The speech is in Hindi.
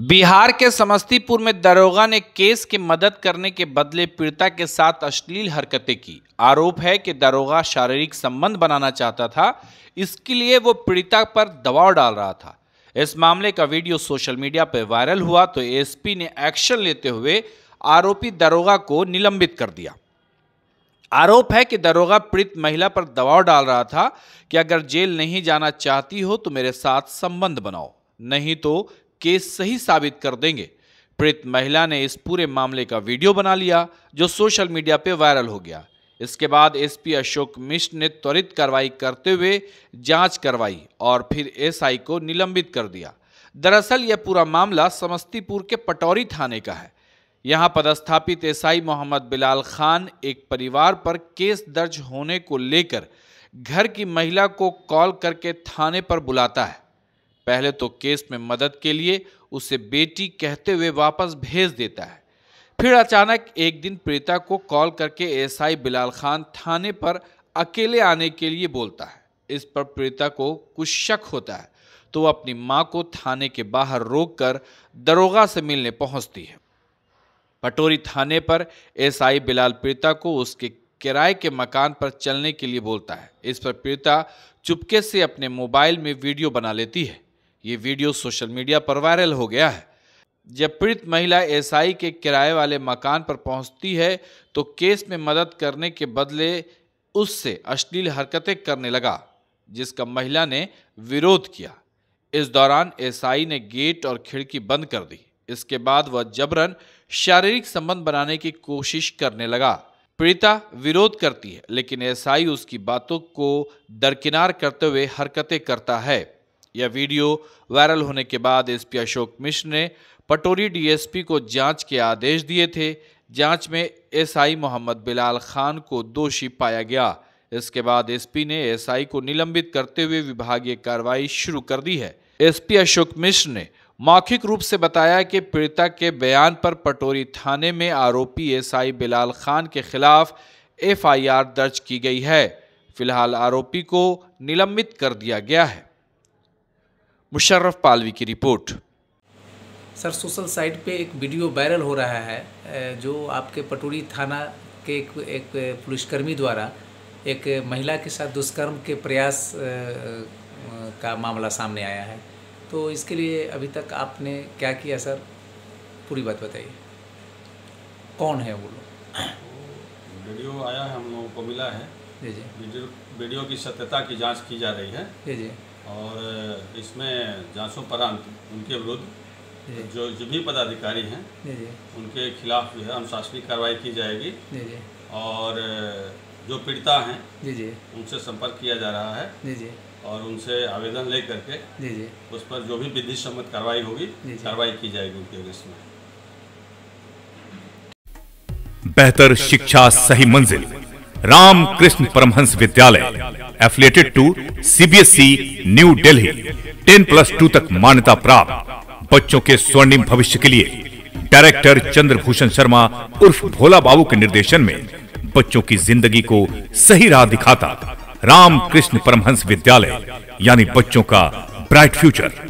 बिहार के समस्तीपुर में दरोगा ने केस के मदद करने के बदले पीड़िता के साथ अश्लील हरकतें की आरोप है कि दरोगा शारीरिक संबंध बनाना चाहता था इसके लिए वो पीड़िता पर दबाव डाल रहा था इस मामले का वीडियो सोशल मीडिया पर वायरल हुआ तो एसपी ने एक्शन लेते हुए आरोपी दरोगा को निलंबित कर दिया आरोप है कि दरोगा पीड़ित महिला पर दबाव डाल रहा था कि अगर जेल नहीं जाना चाहती हो तो मेरे साथ संबंध बनाओ नहीं तो केस सही साबित कर देंगे पीड़ित महिला ने इस पूरे मामले का वीडियो बना लिया जो सोशल मीडिया पर वायरल हो गया इसके बाद एसपी अशोक मिश्र ने त्वरित कार्रवाई करते हुए जांच करवाई और फिर एसआई को निलंबित कर दिया दरअसल यह पूरा मामला समस्तीपुर के पटौरी थाने का है यहां पदस्थापित एसआई मोहम्मद बिलाल खान एक परिवार पर केस दर्ज होने को लेकर घर की महिला को कॉल करके थाने पर बुलाता है पहले तो केस में मदद के लिए उसे बेटी कहते हुए वापस भेज देता है फिर अचानक एक दिन प्रीता को कॉल करके एसआई बिलाल खान थाने पर अकेले आने के लिए बोलता है इस पर प्रीता को कुछ शक होता है तो वह अपनी माँ को थाने के बाहर रोककर दरोगा से मिलने पहुंचती है पटोरी थाने पर एसआई बिलाल प्रीता को उसके किराए के मकान पर चलने के लिए बोलता है इस पर प्रीता चुपके से अपने मोबाइल में वीडियो बना लेती है ये वीडियो सोशल मीडिया पर वायरल हो गया है जब पीड़ित महिला एसआई के किराए वाले मकान पर पहुंचती है तो केस में मदद करने के बदले उससे अश्लील हरकतें करने लगा जिसका महिला ने विरोध किया इस दौरान एसआई ने गेट और खिड़की बंद कर दी इसके बाद वह जबरन शारीरिक संबंध बनाने की कोशिश करने लगा पीड़िता विरोध करती है लेकिन एसआई उसकी बातों को दरकिनार करते हुए हरकतें करता है यह वीडियो वायरल होने के बाद एसपी अशोक मिश्र ने पटोरी डीएसपी को जांच के आदेश दिए थे जांच में एसआई मोहम्मद बिलाल खान को दोषी पाया गया इसके बाद एसपी ने एसआई को निलंबित करते हुए विभागीय कार्रवाई शुरू कर दी है एसपी अशोक मिश्र ने मौखिक रूप से बताया कि पीड़िता के बयान पर पटोरी थाने में आरोपी एसआई बिलाल खान के खिलाफ एफआईआर दर्ज की गई है फिलहाल आरोपी को निलंबित कर दिया गया है मुशर्रफ पालवी की रिपोर्ट सर सोशल साइट पे एक वीडियो वायरल हो रहा है जो आपके पटोरी थाना के एक, एक पुलिसकर्मी द्वारा एक महिला के साथ दुष्कर्म के प्रयास का मामला सामने आया है तो इसके लिए अभी तक आपने क्या किया सर पूरी बात बताइए कौन है वो लोग वीडियो आया है हम लोगों को मिला है जी जी वीडियो की सत्यता की जांच की जा रही है जी जी और इसमें जांचों परांत उनके विरुद्ध जो जो भी पदाधिकारी हैं उनके खिलाफ जो है अनुशासनिक कार्रवाई की जाएगी और जो पीड़िता हैं उनसे संपर्क किया जा रहा है और उनसे आवेदन ले करके उस पर जो भी विधि सम्मत कार्रवाई होगी कार्रवाई की जाएगी उनके अगस्त में बेहतर शिक्षा सही मंजिल Ramakrishna Paramahamsa Vidyalaya affiliated to CBSE New Delhi 10 plus two तक मान्यता प्राप्त बच्चों के स्वर्णिम भविष्य के लिए डायरेक्टर चंद्रभूषण शर्मा उर्फ भोला बाबू के निर्देशन में बच्चों की जिंदगी को सही राह दिखाता रामकृष्ण परमहंस विद्यालय यानी बच्चों का ब्राइट फ्यूचर